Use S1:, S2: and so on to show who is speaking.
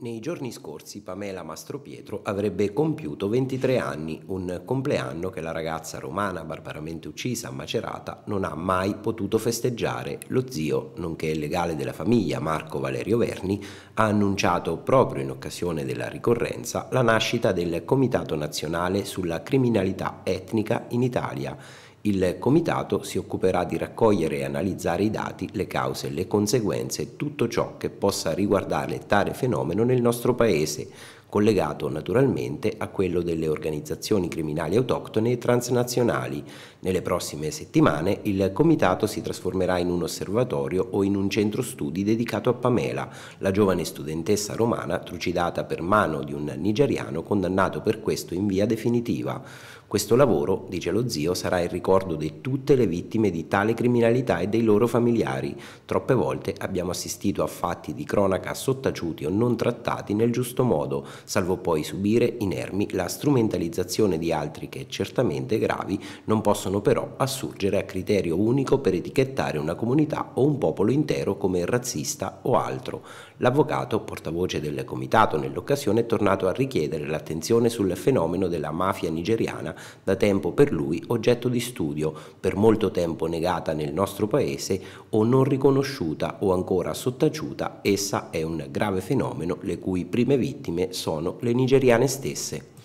S1: Nei giorni scorsi Pamela Mastropietro avrebbe compiuto 23 anni, un compleanno che la ragazza romana barbaramente uccisa a Macerata non ha mai potuto festeggiare. Lo zio, nonché il legale della famiglia Marco Valerio Verni, ha annunciato proprio in occasione della ricorrenza la nascita del Comitato Nazionale sulla Criminalità Etnica in Italia il Comitato si occuperà di raccogliere e analizzare i dati, le cause, le conseguenze e tutto ciò che possa riguardare tale fenomeno nel nostro Paese, collegato naturalmente a quello delle organizzazioni criminali autoctone e transnazionali. Nelle prossime settimane il comitato si trasformerà in un osservatorio o in un centro studi dedicato a Pamela, la giovane studentessa romana trucidata per mano di un nigeriano condannato per questo in via definitiva. Questo lavoro, dice lo zio, sarà il ricordo di tutte le vittime di tale criminalità e dei loro familiari. Troppe volte abbiamo assistito a fatti di cronaca sottaciuti o non trattati nel giusto modo, salvo poi subire inermi la strumentalizzazione di altri che, certamente gravi, non possono però assurgere a criterio unico per etichettare una comunità o un popolo intero come razzista o altro. L'avvocato, portavoce del comitato nell'occasione, è tornato a richiedere l'attenzione sul fenomeno della mafia nigeriana, da tempo per lui oggetto di studio, per molto tempo negata nel nostro paese o non riconosciuta o ancora sottaciuta, essa è un grave fenomeno le cui prime vittime sono sono le nigeriane stesse.